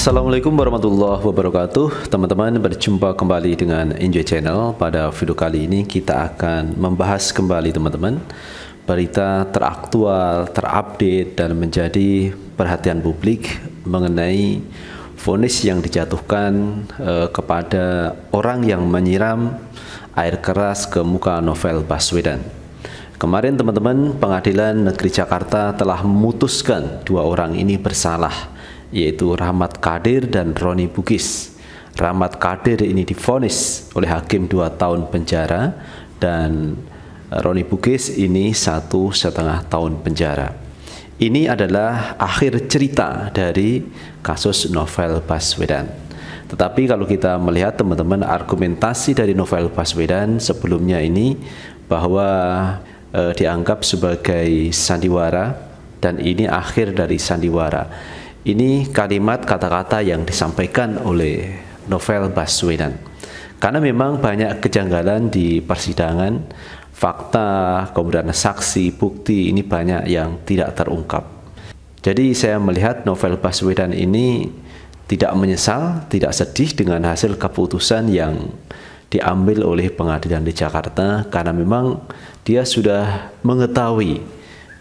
Assalamualaikum warahmatullahi wabarakatuh Teman-teman berjumpa kembali dengan Enjoy Channel Pada video kali ini kita akan membahas kembali teman-teman Berita teraktual, terupdate dan menjadi perhatian publik Mengenai vonis yang dijatuhkan eh, kepada orang yang menyiram air keras ke muka Novel Baswedan Kemarin teman-teman pengadilan negeri Jakarta telah memutuskan dua orang ini bersalah yaitu Rahmat Kadir dan Roni Bugis. Rahmat Kadir ini difonis oleh hakim dua tahun penjara dan eh, Roni Bugis ini satu setengah tahun penjara. Ini adalah akhir cerita dari kasus novel Baswedan. Tetapi kalau kita melihat teman-teman argumentasi dari novel Baswedan sebelumnya ini bahwa e, dianggap sebagai sandiwara dan ini akhir dari sandiwara ini kalimat kata-kata yang disampaikan oleh Novel Baswedan. Karena memang banyak kejanggalan di persidangan, fakta, kemudian saksi, bukti ini banyak yang tidak terungkap. Jadi saya melihat Novel Baswedan ini tidak menyesal, tidak sedih dengan hasil keputusan yang diambil oleh pengadilan di Jakarta karena memang dia sudah mengetahui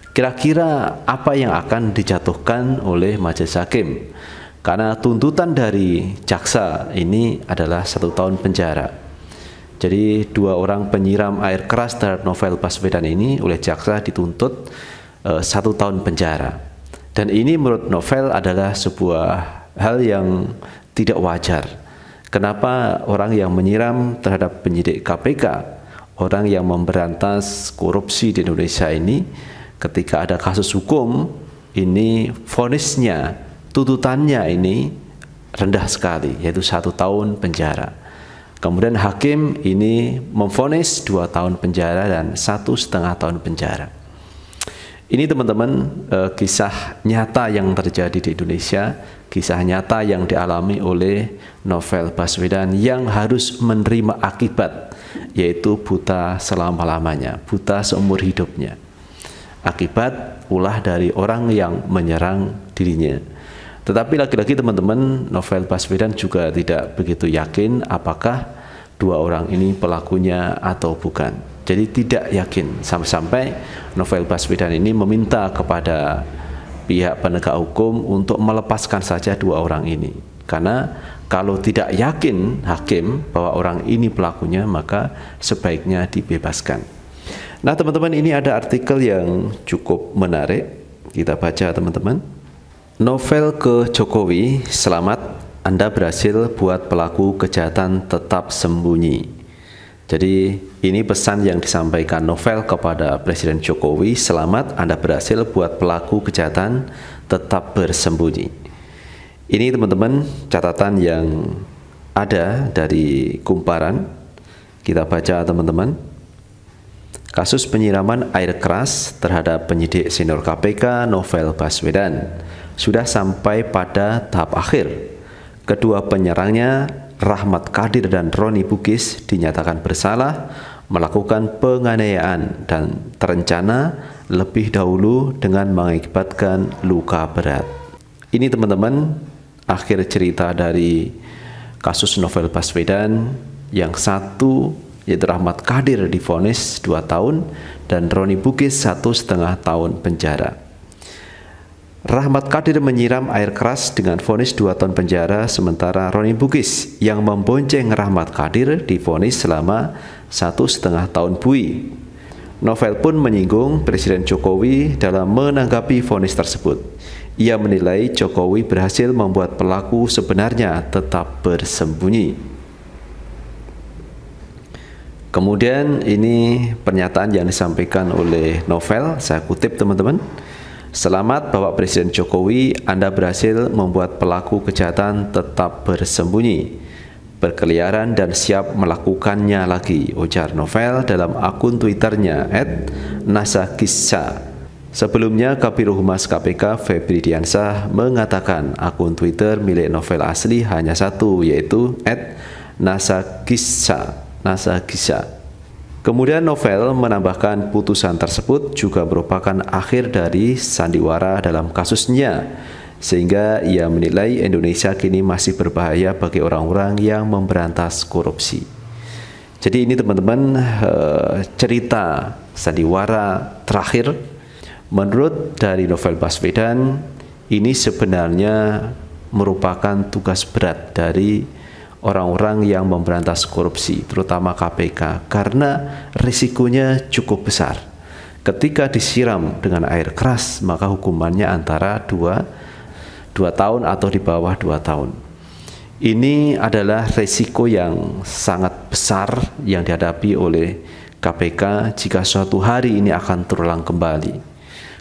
Kira-kira apa yang akan dijatuhkan oleh majelis hakim? Karena tuntutan dari jaksa ini adalah satu tahun penjara. Jadi dua orang penyiram air keras terhadap novel Baswedan ini oleh jaksa dituntut uh, satu tahun penjara. Dan ini menurut novel adalah sebuah hal yang tidak wajar. Kenapa orang yang menyiram terhadap penyidik KPK, orang yang memberantas korupsi di Indonesia ini ketika ada kasus hukum ini vonisnya tuntutannya ini rendah sekali yaitu satu tahun penjara kemudian hakim ini memvonis dua tahun penjara dan satu setengah tahun penjara ini teman-teman eh, kisah nyata yang terjadi di Indonesia kisah nyata yang dialami oleh Novel Baswedan yang harus menerima akibat yaitu buta selama-lamanya buta seumur hidupnya akibat ulah dari orang yang menyerang dirinya. Tetapi lagi-lagi teman-teman, Novel Baswedan juga tidak begitu yakin apakah dua orang ini pelakunya atau bukan. Jadi tidak yakin sampai-sampai Novel Baswedan ini meminta kepada pihak penegak hukum untuk melepaskan saja dua orang ini. Karena kalau tidak yakin hakim bahwa orang ini pelakunya maka sebaiknya dibebaskan. Nah, teman-teman, ini ada artikel yang cukup menarik. Kita baca, teman-teman. Novel ke Jokowi, selamat Anda berhasil buat pelaku kejahatan tetap sembunyi. Jadi, ini pesan yang disampaikan novel kepada Presiden Jokowi, selamat Anda berhasil buat pelaku kejahatan tetap bersembunyi. Ini teman-teman catatan yang ada dari kumparan. Kita baca teman-teman kasus penyiraman air keras terhadap penyidik senior KPK Novel Baswedan sudah sampai pada tahap akhir. Kedua penyerangnya, Rahmat Kadir dan Roni Bugis dinyatakan bersalah melakukan penganiayaan dan terencana lebih dahulu dengan mengakibatkan luka berat. Ini teman-teman akhir cerita dari kasus novel Baswedan yang satu yaitu Rahmat Kadir difonis 2 tahun dan Roni Bugis satu setengah tahun penjara. Rahmat Kadir menyiram air keras dengan vonis 2 tahun penjara sementara Roni Bugis yang membonceng Rahmat Kadir difonis selama satu setengah tahun bui. Novel pun menyinggung Presiden Jokowi dalam menanggapi vonis tersebut. Ia menilai Jokowi berhasil membuat pelaku sebenarnya tetap bersembunyi. Kemudian ini pernyataan yang disampaikan oleh Novel, saya kutip teman-teman. Selamat Bapak Presiden Jokowi, Anda berhasil membuat pelaku kejahatan tetap bersembunyi, berkeliaran dan siap melakukannya lagi, ujar Novel dalam akun Twitternya @nasakissa. Sebelumnya, Kapir Humas KPK Febri Diansah mengatakan akun Twitter milik Novel asli hanya satu, yaitu @nasakissa. Nasa Gisa. Kemudian novel menambahkan putusan tersebut juga merupakan akhir dari sandiwara dalam kasusnya, sehingga ia menilai Indonesia kini masih berbahaya bagi orang-orang yang memberantas korupsi. Jadi ini teman-teman eh, cerita sandiwara terakhir menurut dari novel Baswedan ini sebenarnya merupakan tugas berat dari orang-orang yang memberantas korupsi, terutama KPK, karena risikonya cukup besar. Ketika disiram dengan air keras, maka hukumannya antara dua 2 tahun atau di bawah dua tahun. Ini adalah risiko yang sangat besar yang dihadapi oleh KPK jika suatu hari ini akan terulang kembali.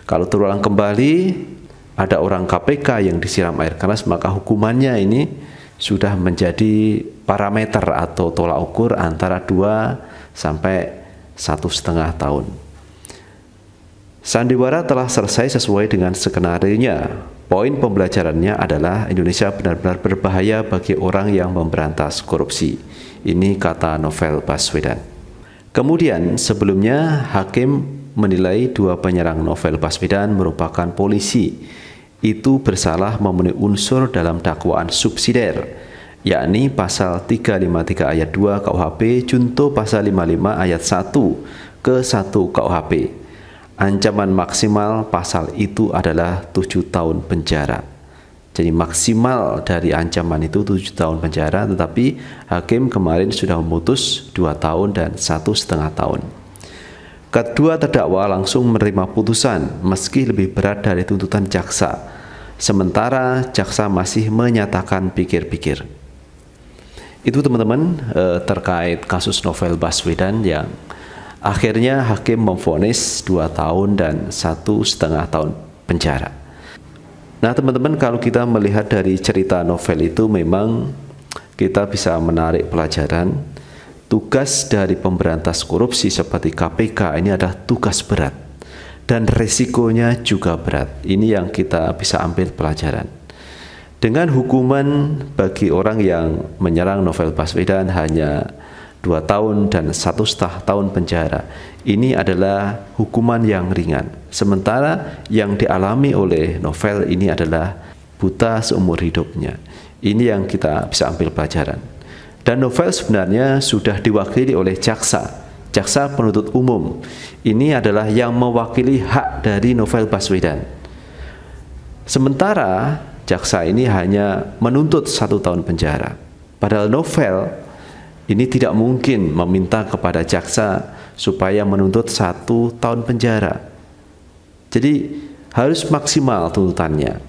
Kalau terulang kembali, ada orang KPK yang disiram air keras, maka hukumannya ini sudah menjadi parameter atau tolak ukur antara 2 sampai satu setengah tahun. Sandiwara telah selesai sesuai dengan skenarionya. Poin pembelajarannya adalah Indonesia benar-benar berbahaya bagi orang yang memberantas korupsi. Ini kata novel Baswedan. Kemudian sebelumnya hakim menilai dua penyerang novel Baswedan merupakan polisi itu bersalah memenuhi unsur dalam dakwaan subsidiar yakni pasal 353 ayat 2 KUHP junto pasal 55 ayat 1 ke 1 KUHP. Ancaman maksimal pasal itu adalah 7 tahun penjara. Jadi maksimal dari ancaman itu 7 tahun penjara tetapi hakim kemarin sudah memutus 2 tahun dan satu setengah tahun. Kedua terdakwa langsung menerima putusan meski lebih berat dari tuntutan jaksa. Sementara jaksa masih menyatakan pikir-pikir. Itu teman-teman eh, terkait kasus novel Baswedan yang akhirnya hakim memfonis 2 tahun dan satu setengah tahun penjara. Nah teman-teman kalau kita melihat dari cerita novel itu memang kita bisa menarik pelajaran Tugas dari pemberantas korupsi seperti KPK ini adalah tugas berat dan resikonya juga berat. Ini yang kita bisa ambil pelajaran. Dengan hukuman bagi orang yang menyerang Novel Baswedan hanya dua tahun dan satu setah tahun penjara. Ini adalah hukuman yang ringan. Sementara yang dialami oleh novel ini adalah buta seumur hidupnya. Ini yang kita bisa ambil pelajaran. Dan novel sebenarnya sudah diwakili oleh jaksa, jaksa penuntut umum. Ini adalah yang mewakili hak dari novel Baswedan. Sementara jaksa ini hanya menuntut satu tahun penjara. Padahal novel ini tidak mungkin meminta kepada jaksa supaya menuntut satu tahun penjara. Jadi harus maksimal tuntutannya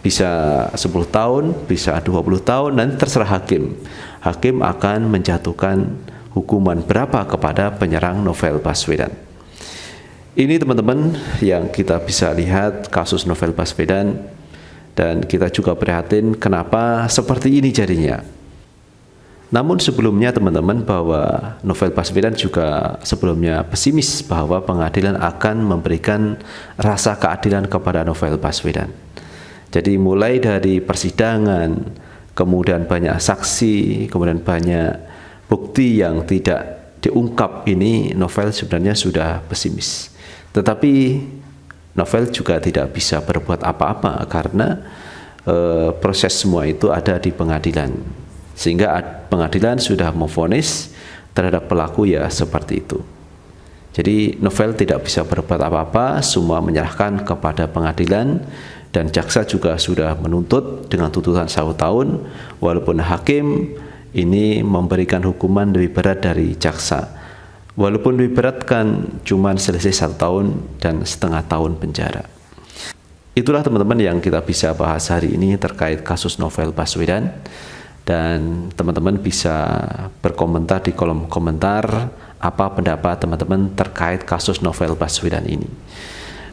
bisa 10 tahun, bisa 20 tahun nanti terserah hakim. Hakim akan menjatuhkan hukuman berapa kepada penyerang novel Baswedan. Ini teman-teman yang kita bisa lihat kasus novel Baswedan dan kita juga prihatin kenapa seperti ini jadinya. Namun sebelumnya teman-teman bahwa Novel Baswedan juga sebelumnya pesimis bahwa pengadilan akan memberikan rasa keadilan kepada Novel Baswedan. Jadi mulai dari persidangan, kemudian banyak saksi, kemudian banyak bukti yang tidak diungkap ini novel sebenarnya sudah pesimis. Tetapi novel juga tidak bisa berbuat apa-apa karena e, proses semua itu ada di pengadilan. Sehingga pengadilan sudah memfonis terhadap pelaku ya seperti itu. Jadi novel tidak bisa berbuat apa-apa, semua menyerahkan kepada pengadilan dan jaksa juga sudah menuntut dengan tuntutan satu tahun walaupun hakim ini memberikan hukuman lebih berat dari jaksa walaupun lebih berat kan cuma selesai satu tahun dan setengah tahun penjara itulah teman-teman yang kita bisa bahas hari ini terkait kasus novel Baswedan dan teman-teman bisa berkomentar di kolom komentar apa pendapat teman-teman terkait kasus novel Baswedan ini.